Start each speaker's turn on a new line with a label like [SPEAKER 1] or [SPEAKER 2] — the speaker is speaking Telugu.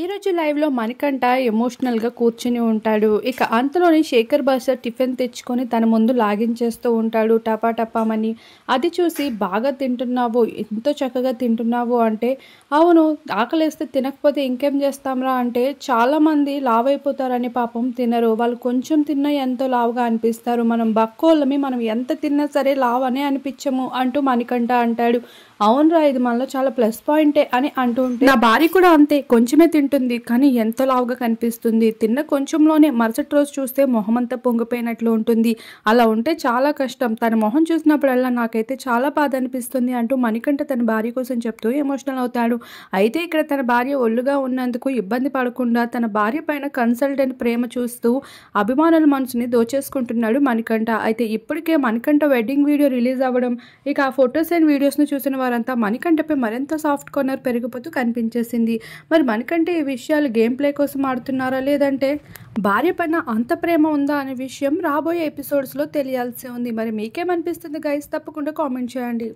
[SPEAKER 1] ఈరోజు లైవ్లో మణికంఠ ఎమోషనల్గా కూర్చుని ఉంటాడు ఇక అంతలోని శేఖర్ బాషా టిఫిన్ తెచ్చుకొని తన ముందు లాగించేస్తూ ఉంటాడు టపా టపామని అది చూసి బాగా తింటున్నావు ఎంతో చక్కగా తింటున్నావు అంటే అవును ఆకలేస్తే తినకపోతే ఇంకేం చేస్తాంరా అంటే చాలామంది లావైపోతారని పాపం తినరు వాళ్ళు కొంచెం తిన్నా ఎంతో లావుగా అనిపిస్తారు మనం బక్కోళ్ళమి మనం ఎంత తిన్నా సరే లావనే అనిపించము అంటూ మణికంఠ అంటాడు అవునరా ఇది మనలో చాలా ప్లస్ పాయింటే అని అంటూ ఉంటే నా భార్య కూడా అంతే కొంచెమే తింటు ఉంటుంది కానీ ఎంత లావుగా కనిపిస్తుంది తిన్న కొంచెంలోనే మరుసటి రోజు చూస్తే మొహమంతా పొంగిపోయినట్లు ఉంటుంది అలా ఉంటే చాలా కష్టం తన మొహం చూసినప్పుడల్లా నాకైతే చాలా బాధ అనిపిస్తుంది అంటూ మణికంఠ తన భార్య కోసం చెప్తూ ఎమోషనల్ అవుతాడు అయితే ఇక్కడ తన భార్య ఒళ్ళుగా ఉన్నందుకు ఇబ్బంది పడకుండా తన భార్య పైన కన్సల్టెంట్ ప్రేమ చూస్తూ అభిమానుల మనసుని దోచేసుకుంటున్నాడు మణికంఠ అయితే ఇప్పటికే మణికంఠ వెడ్డింగ్ వీడియో రిలీజ్ అవ్వడం ఇక ఆ ఫొటోస్ అండ్ వీడియోస్ను చూసిన వారంతా మణికంఠపై మరింత సాఫ్ట్ కార్నర్ పెరిగిపోతూ కనిపించేసింది మరి మణికంఠ ఈ విషయాలు గేమ్ ప్లే కోసం ఆడుతున్నారా లేదంటే భార్య పైన అంత ప్రేమ ఉందా అనే విషయం రాబోయే ఎపిసోడ్స్లో తెలియాల్సి ఉంది మరి మీకేమనిపిస్తుంది గైస్ తప్పకుండా కామెంట్ చేయండి